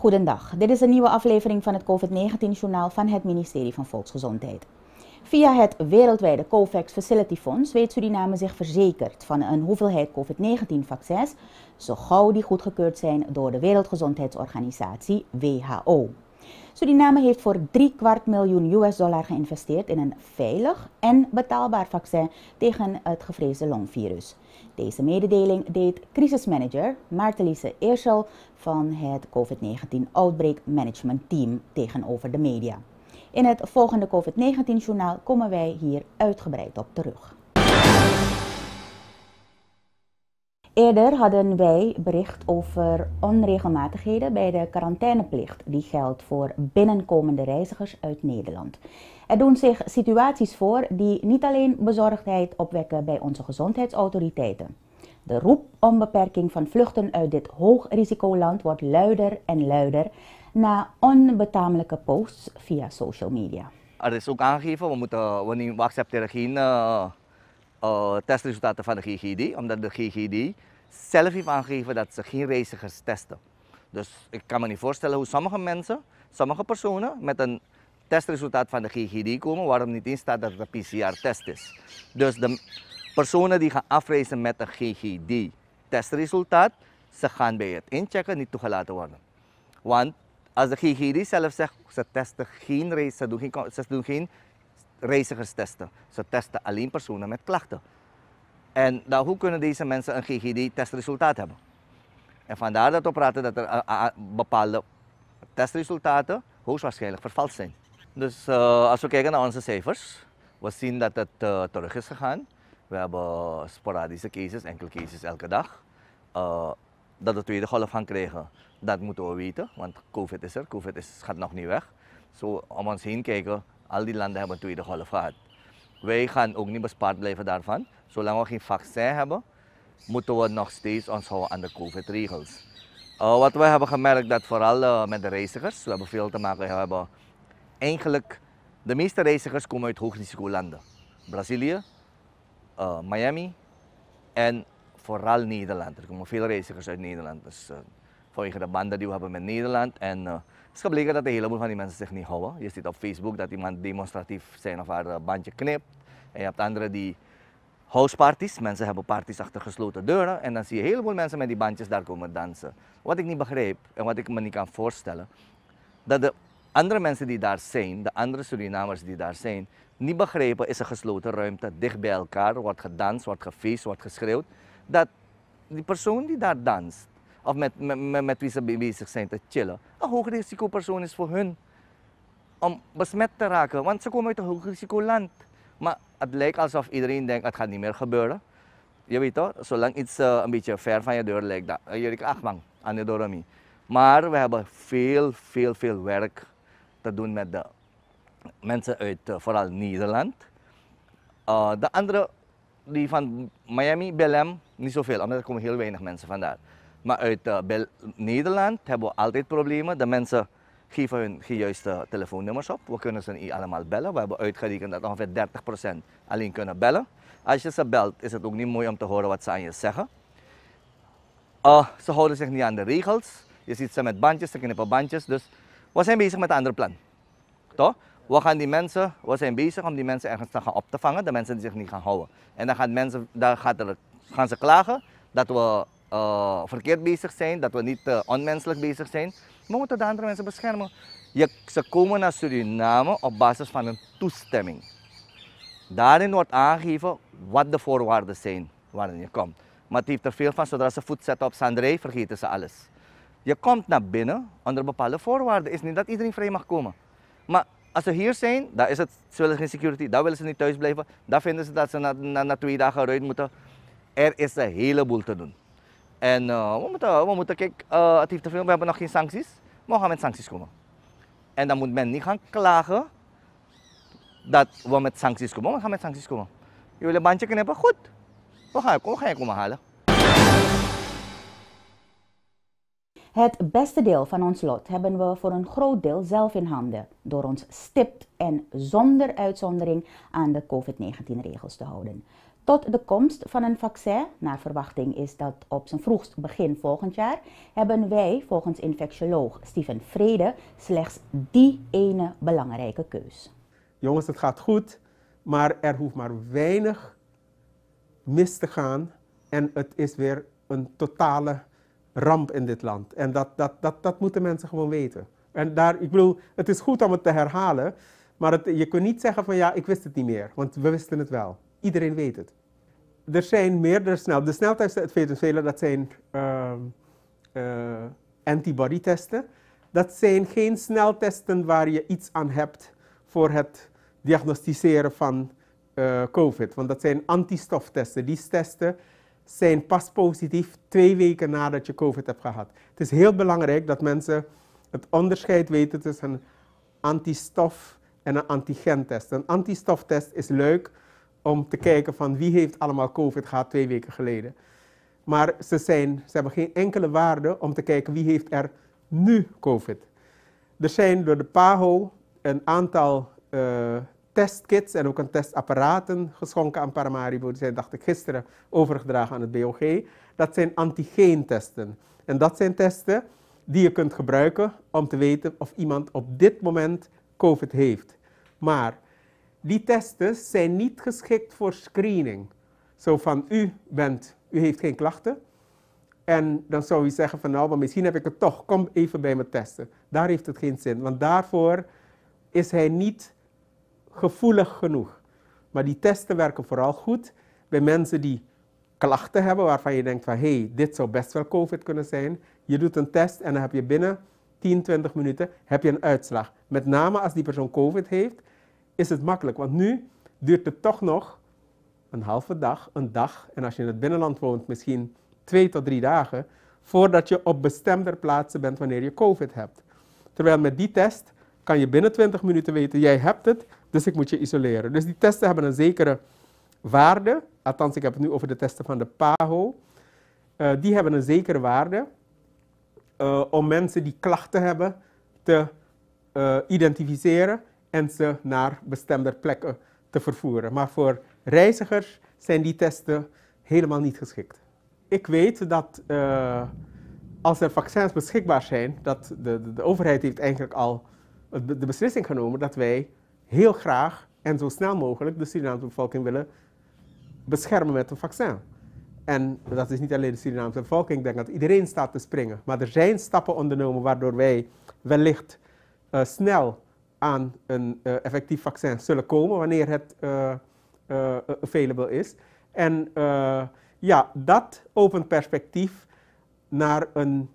Goedendag, dit is een nieuwe aflevering van het COVID-19-journaal van het ministerie van Volksgezondheid. Via het wereldwijde COVAX Facility Fonds weet Suriname zich verzekerd van een hoeveelheid COVID-19-vaccins, zo gauw die goedgekeurd zijn door de Wereldgezondheidsorganisatie WHO. Suriname heeft voor 3 kwart miljoen US dollar geïnvesteerd in een veilig en betaalbaar vaccin tegen het gevreesde longvirus. Deze mededeling deed crisismanager Maartelise Eersel van het COVID-19 Outbreak Management Team tegenover de media. In het volgende COVID-19 journaal komen wij hier uitgebreid op terug. Eerder hadden wij bericht over onregelmatigheden bij de quarantaineplicht die geldt voor binnenkomende reizigers uit Nederland. Er doen zich situaties voor die niet alleen bezorgdheid opwekken bij onze gezondheidsautoriteiten. De roep om beperking van vluchten uit dit hoogrisicoland wordt luider en luider na onbetamelijke posts via social media. Er is ook aangegeven, we, moeten, we accepteren geen eh, eh, testresultaten van de GGD, omdat de GGD zelf heeft aangegeven dat ze geen reizigers testen. Dus ik kan me niet voorstellen hoe sommige mensen, sommige personen met een testresultaat van de GGD komen, waarom niet in staat dat het een PCR-test is. Dus de personen die gaan afreizen met een GGD-testresultaat, ze gaan bij het inchecken niet toegelaten worden. Want als de GGD zelf zegt, ze testen geen, ze doen geen, ze doen geen reizigers testen. Ze testen alleen personen met klachten. En hoe kunnen deze mensen een GGD-testresultaat hebben? En vandaar dat we praten dat er eh, eh, eh, bepaalde testresultaten hoogstwaarschijnlijk vervalst zijn. Dus als we kijken naar onze cijfers, we zien dat het terug is gegaan. We hebben sporadische cases, enkele cases elke dag. Uh, dat we tweede golf gaan krijgen, dat moeten we weten, want COVID is er, COVID is, gaat nog niet weg. Zo om ons heen kijken, al die landen hebben een tweede golf gehad. Wij gaan ook niet bespaard blijven daarvan. Zolang we geen vaccin hebben, moeten we nog steeds ons houden aan de COVID-regels. Eh, wat we hebben gemerkt, dat vooral eh, met de reizigers, we hebben veel te maken. hebben eigenlijk, de meeste reizigers komen uit hoogrisicolanden. Brazilië, eh, Miami en vooral Nederland. Er komen veel reizigers uit Nederland. Dus, vanwege de banden die we hebben met Nederland. En uh, het is gebleken dat een heleboel van die mensen zich niet houden. Je ziet op Facebook dat iemand demonstratief zijn of haar eh, bandje knipt. En je hebt anderen die houseparties, mensen hebben parties achter gesloten deuren. En dan zie je heel heleboel mensen met die bandjes daar komen dansen. Wat ik niet begreep en wat ik me niet kan voorstellen, dat de andere mensen die daar zijn, de andere Surinamers die daar zijn, niet begrepen is een gesloten ruimte, dicht bij elkaar, wordt gedanst, wordt gefeest, wordt geschreeuwd. Dat die persoon die daar danst, of met, met, met wie ze bezig zijn te chillen, een risicopersoon is voor hun om besmet te raken. Want ze komen uit een hoogrisicoland. Maar het lijkt alsof iedereen denkt, het gaat niet meer gebeuren. Je weet toch, zolang iets eh, een beetje ver van je deur lijkt, dat, ach man, aan de niet. Maar we hebben veel, veel, veel werk te doen met de mensen uit eh, vooral Nederland. Eh, de andere, die van Miami, Belém, niet zoveel, omdat er komen heel weinig mensen vandaar. Maar uit eh, Nederland hebben we altijd problemen. De mensen geven hun juiste eh, telefoonnummers op. We kunnen ze niet allemaal bellen. We hebben uitgerekend dat ongeveer 30% alleen kunnen bellen. Als je ze belt, is het ook niet mooi om te horen wat ze aan je zeggen. Uh, ze houden zich niet aan de regels. Je ziet ze met bandjes, ze knippen bandjes. Dus we zijn bezig met een ander plan. Toch? We, gaan die mensen, we zijn bezig om die mensen ergens te gaan op te vangen, de mensen die zich niet gaan houden. En dan gaan, mensen, dan gaat er, gaan ze klagen dat we eh, verkeerd bezig zijn, dat we niet eh, onmenselijk bezig zijn. we moeten de andere mensen beschermen. Je, ze komen naar Suriname op basis van een toestemming. Daarin wordt aangegeven wat de voorwaarden zijn waarin je komt. Maar het heeft er veel van, zodra ze voet zetten op Sandré, vergeten ze alles. Je komt naar binnen onder bepaalde voorwaarden. Het is niet dat iedereen vrij mag komen. Maar als ze hier zijn, dan is het, ze willen geen security, dan willen ze niet thuis blijven. Dan vinden ze dat ze na, na, na twee dagen eruit moeten. Er is een heleboel te doen. En uh, we, moeten, we moeten kijken, eh, het heeft te veel, we hebben nog geen sancties, maar we gaan met sancties komen. En dan moet men niet gaan klagen dat we met sancties komen, we gaan met sancties komen. Je wil een bandje knippen? Goed, we gaan, we gaan je komen halen. Het beste deel van ons lot hebben we voor een groot deel zelf in handen door ons stipt en zonder uitzondering aan de COVID-19 regels te houden. Tot de komst van een vaccin, naar verwachting is dat op zijn vroegst begin volgend jaar, hebben wij volgens infectioloog Steven Vrede slechts die ene belangrijke keus. Jongens, het gaat goed, maar er hoeft maar weinig mis te gaan en het is weer een totale ramp in dit land. En dat, dat, dat, dat moeten mensen gewoon weten. En daar, ik bedoel, het is goed om het te herhalen, maar het, je kunt niet zeggen van ja, ik wist het niet meer, want we wisten het wel. Iedereen weet het er zijn meerdere snel. De sneltesten, dat zijn uh, ehm, uh, eh, antibodytesten. Dat zijn geen sneltesten waar je iets aan hebt voor het diagnosticeren van eh, COVID. Want dat zijn antistoftesten. Die testen zijn pas positief twee weken nadat je COVID hebt gehad. Het is heel belangrijk dat mensen het onderscheid weten tussen een antistof en een antigentest. Een antistoftest is leuk om te kijken van wie heeft allemaal COVID gehad twee weken geleden. Maar ze, zijn, ze hebben geen enkele waarde om te kijken wie heeft er nu COVID. Er zijn door de PAHO een aantal eh, testkits en ook een testapparaten geschonken aan Paramaribo. Die zijn, dacht ik, gisteren overgedragen aan het BOG. Dat zijn antigeentesten. En dat zijn testen die je kunt gebruiken om te weten of iemand op dit moment COVID heeft. Maar die testen zijn niet geschikt voor screening. Zo van, u, bent, u heeft geen klachten. En dan zou u zeggen van, nou, maar misschien heb ik het toch. Kom even bij me testen. Daar heeft het geen zin, want daarvoor is hij niet gevoelig genoeg. Maar die testen werken vooral goed bij mensen die klachten hebben waarvan je denkt van hé, hey, dit zou best wel COVID kunnen zijn. Je doet een test en dan heb je binnen 10, 20 minuten heb je een uitslag. Met name als die persoon COVID heeft, is het makkelijk. Want nu duurt het toch nog een halve dag, een dag. En als je in het binnenland woont, misschien twee tot drie dagen. Voordat je op bestemder plaatsen bent wanneer je COVID hebt. Terwijl met die test kan je binnen 20 minuten weten, jij hebt het, dus ik moet je isoleren. Dus die testen hebben een zekere waarde. Althans, ik heb het nu over de testen van de PAHO. Eh, die hebben een zekere waarde eh, om mensen die klachten hebben te eh, identificeren en ze naar bestemde plekken te vervoeren. Maar voor reizigers zijn die testen helemaal niet geschikt. Ik weet dat eh, als er vaccins beschikbaar zijn, dat de, de, overheid heeft eigenlijk al de beslissing genomen dat wij heel graag en zo snel mogelijk de Surinaamse bevolking willen beschermen met een vaccin. En dat is niet alleen de Surinaamse bevolking, ik denk dat iedereen staat te springen. Maar er zijn stappen ondernomen waardoor wij wellicht eh, snel aan een eh, effectief vaccin zullen komen wanneer het eh, eh, available is. En ja, dat opent perspectief naar een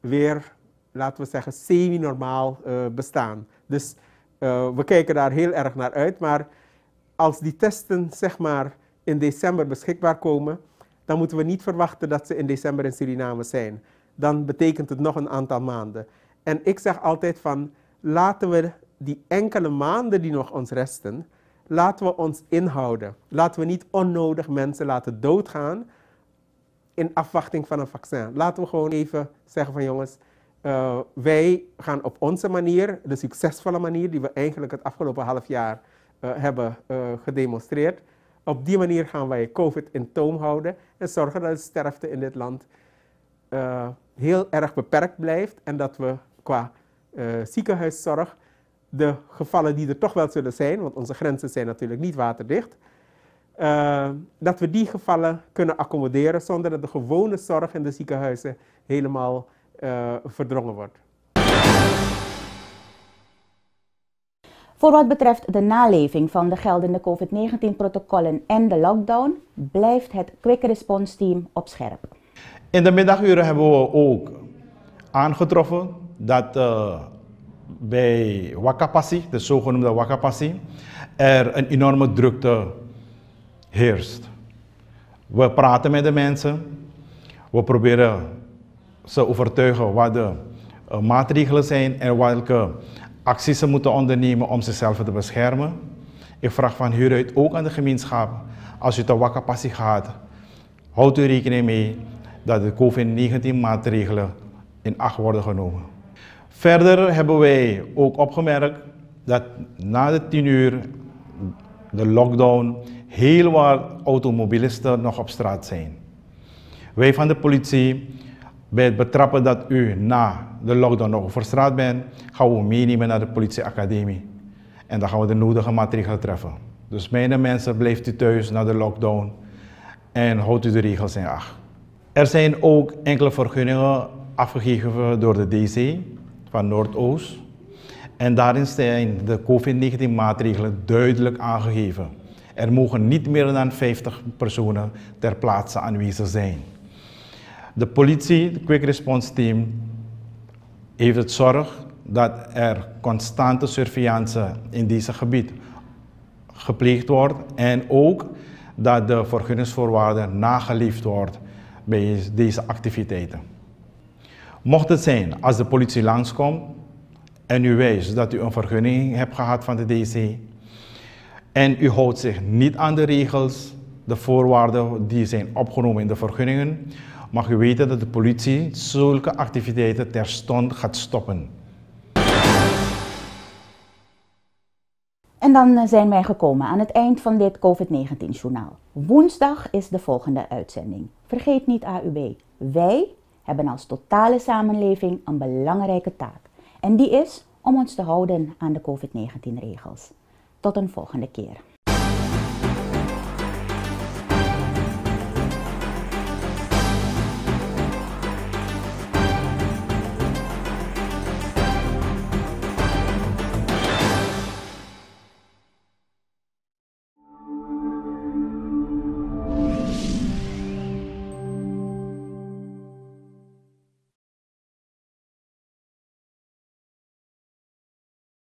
weer, laten we zeggen, semi-normaal bestaan. Dus we kijken daar heel erg naar uit, maar als die testen zeg maar in december beschikbaar komen, dan moeten we niet verwachten dat ze in december in Suriname zijn. Dan betekent het nog een aantal maanden. En ik zeg altijd van, laten we die enkele maanden die nog ons resten, laten we ons inhouden. Laten we niet onnodig mensen laten doodgaan in afwachting van een vaccin. Laten we gewoon even zeggen van jongens, eh, wij gaan op onze manier, de succesvolle manier die we eigenlijk het afgelopen half jaar eh, hebben eh, gedemonstreerd, op die manier gaan wij COVID in toom houden en zorgen dat de sterfte in dit land heel erg beperkt blijft en dat we qua ziekenhuiszorg de gevallen die er toch wel zullen zijn, want onze grenzen zijn natuurlijk niet waterdicht, eh, dat we die gevallen kunnen accommoderen zonder dat de gewone zorg in de ziekenhuizen helemaal eh, verdrongen wordt. Voor wat betreft de naleving van de geldende COVID-19-protocollen en de lockdown, blijft het Quick Response Team op scherp. In de middaguren hebben we ook aangetroffen dat eh, bij Wakapasi, de zogenoemde Wakapasi, er een enorme drukte heerst. We praten met de mensen, we proberen ze overtuigen wat de eh, maatregelen zijn en welke acties ze moeten ondernemen om zichzelf te beschermen. Ik vraag van hieruit ook aan de gemeenschap, als u te Wakapasi gaat, houdt u rekening mee dat de COVID-19 maatregelen in acht worden genomen. Verder hebben wij ook opgemerkt dat na de 10 uur, de lockdown, heel wat automobilisten nog op straat zijn. Wij van de politie, bij het betrappen dat u na de lockdown nog over straat bent, gaan we meenemen naar de politieacademie. En dan gaan we de nodige maatregelen treffen. Dus mijn mensen, blijft u thuis na de lockdown en houdt u de regels in acht. Er zijn ook enkele vergunningen afgegeven door de DC van Noordoost. En daarin zijn de COVID-19 maatregelen duidelijk aangegeven. Er mogen niet meer dan 50 personen ter plaatse aanwezig zijn. De politie, het Quick Response Team, heeft het zorg dat er constante surveillance in deze gebied gepleegd wordt en ook dat de vergunningsvoorwaarden nageleefd wordt bij deze activiteiten. Mocht het zijn, als de politie langskomt en u wijst dat u een vergunning hebt gehad van de DC en u houdt zich niet aan de regels, de voorwaarden die zijn opgenomen in de vergunningen, mag u weten dat de politie zulke activiteiten terstond gaat stoppen. En dan eh, zijn wij gekomen aan het eind van dit COVID-19-journaal. Woensdag is de volgende uitzending. Vergeet niet AUB. Wij hebben als totale samenleving een belangrijke taak. En die is om ons te houden aan de COVID-19-regels. Tot een volgende keer.